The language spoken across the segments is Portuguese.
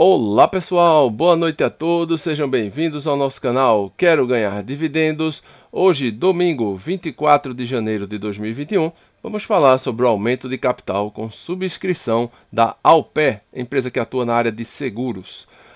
Olá pessoal, boa noite a todos, sejam bem-vindos ao nosso canal Quero Ganhar Dividendos. Hoje, domingo 24 de janeiro de 2021, vamos falar sobre o aumento de capital com subscrição da Alpé, empresa que atua na área de seguros.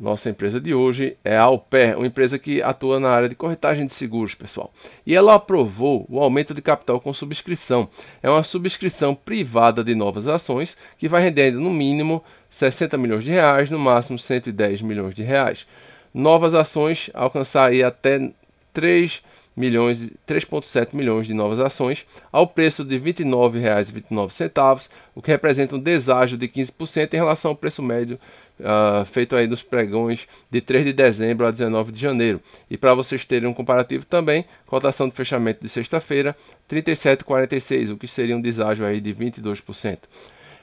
Nossa empresa de hoje é a Alper, uma empresa que atua na área de corretagem de seguros, pessoal. E ela aprovou o aumento de capital com subscrição. É uma subscrição privada de novas ações que vai rendendo no mínimo 60 milhões de reais, no máximo 110 milhões de reais. Novas ações alcançar aí até 3 milhões, 3,7 milhões de novas ações ao preço de R$ 29,29, o que representa um deságio de 15% em relação ao preço médio uh, feito aí nos pregões de 3 de dezembro a 19 de janeiro. E para vocês terem um comparativo também, cotação de fechamento de sexta-feira, 37,46, o que seria um deságio aí de 22%.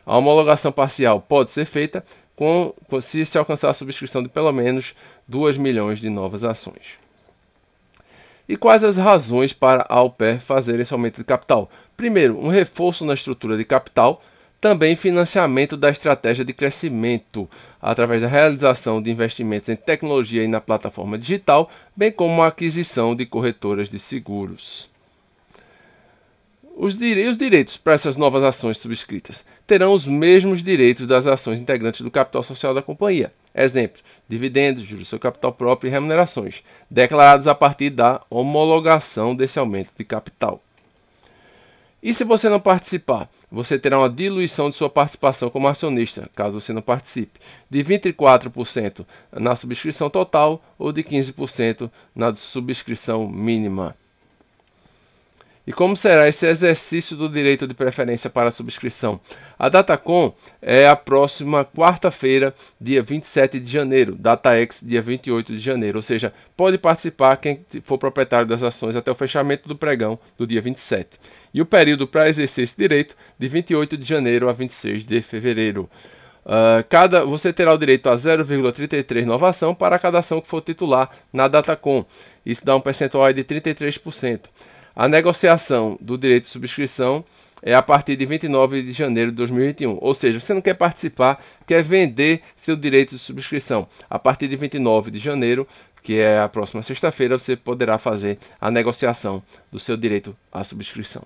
A homologação parcial pode ser feita com, com, se se alcançar a subscrição de pelo menos 2 milhões de novas ações. E quais as razões para a Alper fazer esse aumento de capital? Primeiro, um reforço na estrutura de capital, também financiamento da estratégia de crescimento, através da realização de investimentos em tecnologia e na plataforma digital, bem como a aquisição de corretoras de seguros. Os, dire... os direitos para essas novas ações subscritas terão os mesmos direitos das ações integrantes do capital social da companhia. Exemplo: dividendos, juros sobre capital próprio e remunerações, declarados a partir da homologação desse aumento de capital. E se você não participar, você terá uma diluição de sua participação como acionista, caso você não participe, de 24% na subscrição total ou de 15% na subscrição mínima. E como será esse exercício do direito de preferência para subscrição? A Datacom é a próxima quarta-feira, dia 27 de janeiro, DataEx dia 28 de janeiro, ou seja, pode participar quem for proprietário das ações até o fechamento do pregão do dia 27. E o período para exercer esse direito de 28 de janeiro a 26 de fevereiro. Uh, cada, você terá o direito a 0,33 inovação para cada ação que for titular na Datacom. Isso dá um percentual de 33%. A negociação do direito de subscrição é a partir de 29 de janeiro de 2021. Ou seja, você não quer participar, quer vender seu direito de subscrição. A partir de 29 de janeiro, que é a próxima sexta-feira, você poderá fazer a negociação do seu direito à subscrição.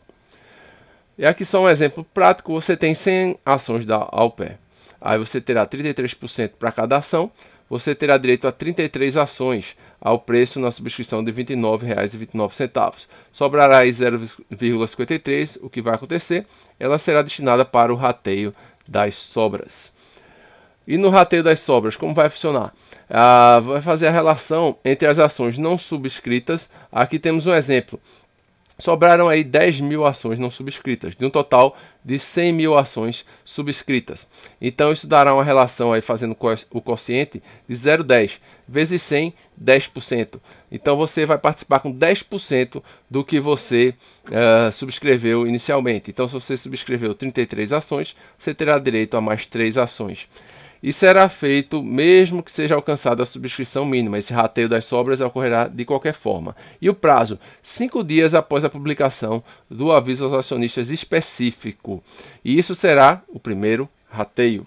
E aqui só um exemplo prático: você tem 100 ações da Alper. Aí você terá 33% para cada ação, você terá direito a 33 ações ao preço na subscrição de R$ 29,29. Sobrará aí 0,53, o que vai acontecer? Ela será destinada para o rateio das sobras. E no rateio das sobras, como vai funcionar? Ah, vai fazer a relação entre as ações não subscritas. Aqui temos um exemplo sobraram aí 10 mil ações não subscritas, de um total de 100 mil ações subscritas. Então isso dará uma relação aí fazendo o quociente de 0,10 vezes 100, 10%. Então você vai participar com 10% do que você uh, subscreveu inicialmente. Então se você subscreveu 33 ações, você terá direito a mais 3 ações e será feito mesmo que seja alcançada a subscrição mínima. Esse rateio das sobras ocorrerá de qualquer forma. E o prazo? Cinco dias após a publicação do aviso aos acionistas específico. E isso será o primeiro rateio.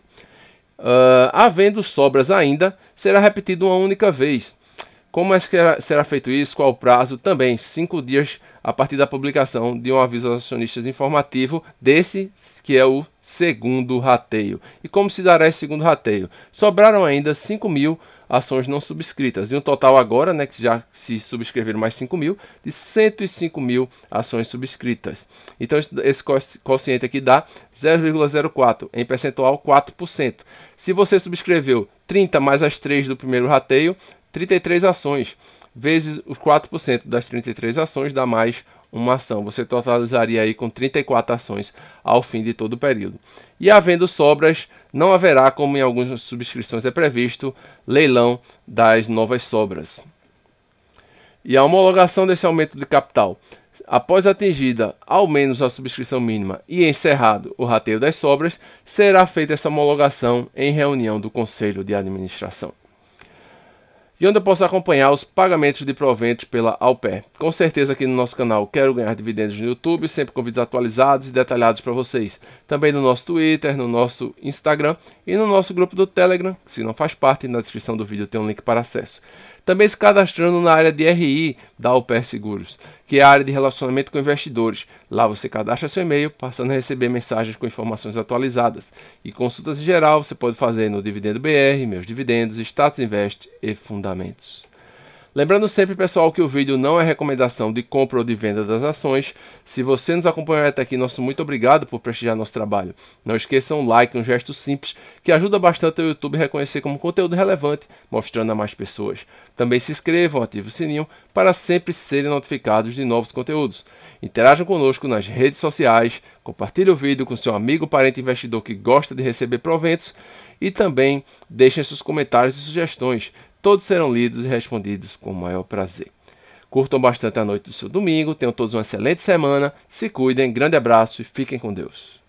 Uh, havendo sobras ainda, será repetido uma única vez. Como é que será feito isso? Qual o prazo? Também cinco dias a partir da publicação de um aviso aos acionistas informativo, desse que é o segundo rateio. E como se dará esse segundo rateio? Sobraram ainda 5 mil ações não subscritas, e um total agora, né, que já se subscreveram mais 5 mil, de 105 mil ações subscritas. Então esse quociente aqui dá 0,04, em percentual 4%. Se você subscreveu 30 mais as 3 do primeiro rateio, 33 ações, vezes os 4% das 33 ações dá mais uma ação. Você totalizaria aí com 34 ações ao fim de todo o período. E havendo sobras, não haverá, como em algumas subscrições é previsto, leilão das novas sobras. E a homologação desse aumento de capital. Após atingida ao menos a subscrição mínima e encerrado o rateio das sobras, será feita essa homologação em reunião do Conselho de Administração e onde eu posso acompanhar os pagamentos de proventos pela Alper. Com certeza aqui no nosso canal Quero Ganhar Dividendos no YouTube, sempre com vídeos atualizados e detalhados para vocês. Também no nosso Twitter, no nosso Instagram e no nosso grupo do Telegram, se não faz parte, na descrição do vídeo tem um link para acesso também se cadastrando na área de RI da UPR Seguros, que é a área de relacionamento com investidores. Lá você cadastra seu e-mail, passando a receber mensagens com informações atualizadas. E consultas em geral você pode fazer no Dividendo BR, Meus Dividendos, Status Invest e Fundamentos. Lembrando sempre, pessoal, que o vídeo não é recomendação de compra ou de venda das ações. Se você nos acompanhou até aqui, nosso muito obrigado por prestigiar nosso trabalho. Não esqueça um like, um gesto simples, que ajuda bastante o YouTube a reconhecer como conteúdo relevante, mostrando a mais pessoas. Também se inscrevam, ativem o sininho para sempre serem notificados de novos conteúdos. Interajam conosco nas redes sociais, compartilhe o vídeo com seu amigo, parente investidor que gosta de receber proventos e também deixem seus comentários e sugestões todos serão lidos e respondidos com o maior prazer. Curtam bastante a noite do seu domingo, tenham todos uma excelente semana, se cuidem, grande abraço e fiquem com Deus.